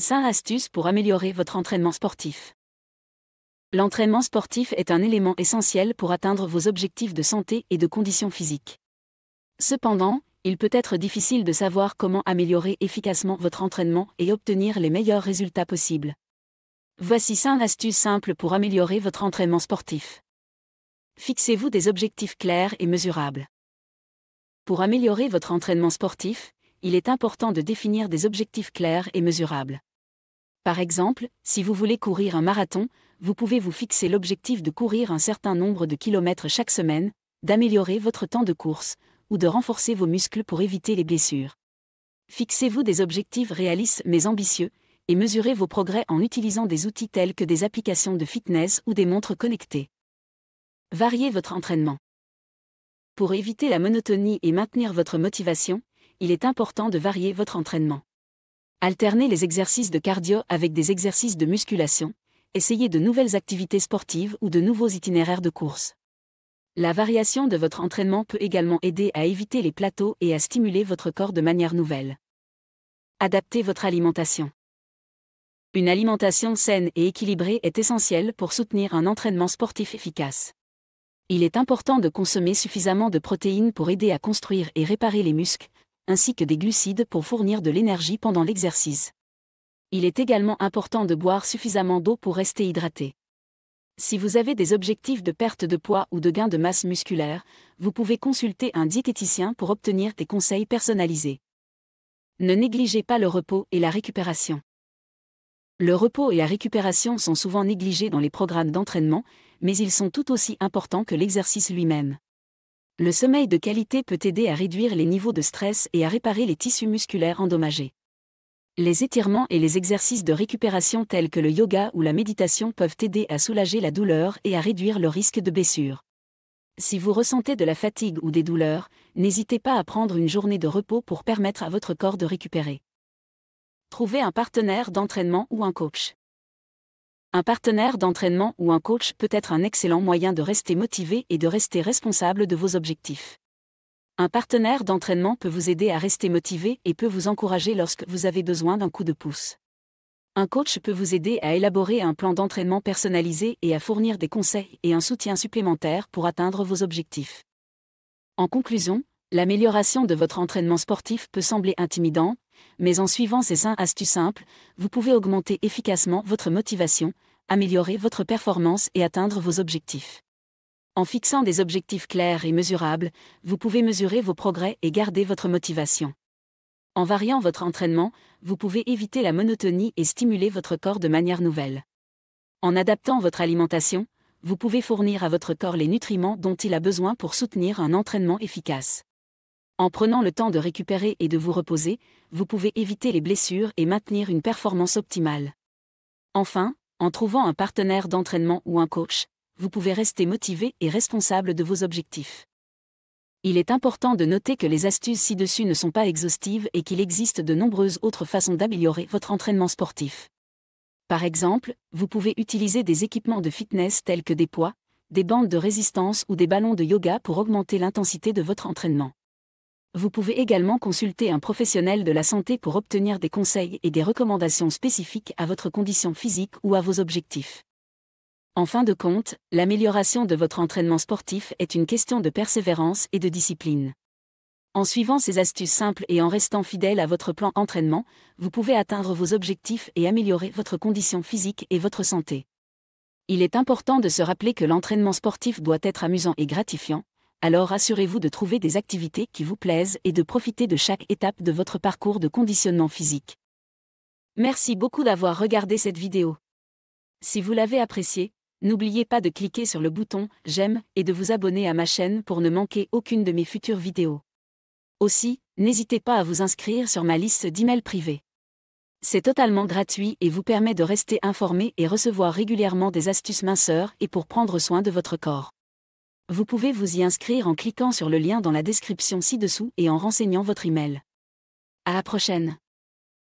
5 astuces pour améliorer votre entraînement sportif. L'entraînement sportif est un élément essentiel pour atteindre vos objectifs de santé et de condition physique. Cependant, il peut être difficile de savoir comment améliorer efficacement votre entraînement et obtenir les meilleurs résultats possibles. Voici 5 astuces simples pour améliorer votre entraînement sportif. Fixez-vous des objectifs clairs et mesurables. Pour améliorer votre entraînement sportif, il est important de définir des objectifs clairs et mesurables. Par exemple, si vous voulez courir un marathon, vous pouvez vous fixer l'objectif de courir un certain nombre de kilomètres chaque semaine, d'améliorer votre temps de course, ou de renforcer vos muscles pour éviter les blessures. Fixez-vous des objectifs réalistes mais ambitieux, et mesurez vos progrès en utilisant des outils tels que des applications de fitness ou des montres connectées. Variez votre entraînement. Pour éviter la monotonie et maintenir votre motivation, il est important de varier votre entraînement. Alternez les exercices de cardio avec des exercices de musculation, essayez de nouvelles activités sportives ou de nouveaux itinéraires de course. La variation de votre entraînement peut également aider à éviter les plateaux et à stimuler votre corps de manière nouvelle. Adaptez votre alimentation. Une alimentation saine et équilibrée est essentielle pour soutenir un entraînement sportif efficace. Il est important de consommer suffisamment de protéines pour aider à construire et réparer les muscles, ainsi que des glucides pour fournir de l'énergie pendant l'exercice. Il est également important de boire suffisamment d'eau pour rester hydraté. Si vous avez des objectifs de perte de poids ou de gain de masse musculaire, vous pouvez consulter un diététicien pour obtenir des conseils personnalisés. Ne négligez pas le repos et la récupération. Le repos et la récupération sont souvent négligés dans les programmes d'entraînement, mais ils sont tout aussi importants que l'exercice lui-même. Le sommeil de qualité peut aider à réduire les niveaux de stress et à réparer les tissus musculaires endommagés. Les étirements et les exercices de récupération tels que le yoga ou la méditation peuvent aider à soulager la douleur et à réduire le risque de blessure. Si vous ressentez de la fatigue ou des douleurs, n'hésitez pas à prendre une journée de repos pour permettre à votre corps de récupérer. Trouvez un partenaire d'entraînement ou un coach. Un partenaire d'entraînement ou un coach peut être un excellent moyen de rester motivé et de rester responsable de vos objectifs. Un partenaire d'entraînement peut vous aider à rester motivé et peut vous encourager lorsque vous avez besoin d'un coup de pouce. Un coach peut vous aider à élaborer un plan d'entraînement personnalisé et à fournir des conseils et un soutien supplémentaire pour atteindre vos objectifs. En conclusion, l'amélioration de votre entraînement sportif peut sembler intimidant mais en suivant ces 5 astuces simples, vous pouvez augmenter efficacement votre motivation, améliorer votre performance et atteindre vos objectifs. En fixant des objectifs clairs et mesurables, vous pouvez mesurer vos progrès et garder votre motivation. En variant votre entraînement, vous pouvez éviter la monotonie et stimuler votre corps de manière nouvelle. En adaptant votre alimentation, vous pouvez fournir à votre corps les nutriments dont il a besoin pour soutenir un entraînement efficace. En prenant le temps de récupérer et de vous reposer, vous pouvez éviter les blessures et maintenir une performance optimale. Enfin, en trouvant un partenaire d'entraînement ou un coach, vous pouvez rester motivé et responsable de vos objectifs. Il est important de noter que les astuces ci-dessus ne sont pas exhaustives et qu'il existe de nombreuses autres façons d'améliorer votre entraînement sportif. Par exemple, vous pouvez utiliser des équipements de fitness tels que des poids, des bandes de résistance ou des ballons de yoga pour augmenter l'intensité de votre entraînement. Vous pouvez également consulter un professionnel de la santé pour obtenir des conseils et des recommandations spécifiques à votre condition physique ou à vos objectifs. En fin de compte, l'amélioration de votre entraînement sportif est une question de persévérance et de discipline. En suivant ces astuces simples et en restant fidèle à votre plan entraînement, vous pouvez atteindre vos objectifs et améliorer votre condition physique et votre santé. Il est important de se rappeler que l'entraînement sportif doit être amusant et gratifiant, alors assurez-vous de trouver des activités qui vous plaisent et de profiter de chaque étape de votre parcours de conditionnement physique. Merci beaucoup d'avoir regardé cette vidéo. Si vous l'avez appréciée, n'oubliez pas de cliquer sur le bouton J'aime et de vous abonner à ma chaîne pour ne manquer aucune de mes futures vidéos. Aussi, n'hésitez pas à vous inscrire sur ma liste d'emails privés. C'est totalement gratuit et vous permet de rester informé et recevoir régulièrement des astuces minceurs et pour prendre soin de votre corps. Vous pouvez vous y inscrire en cliquant sur le lien dans la description ci-dessous et en renseignant votre email. À la prochaine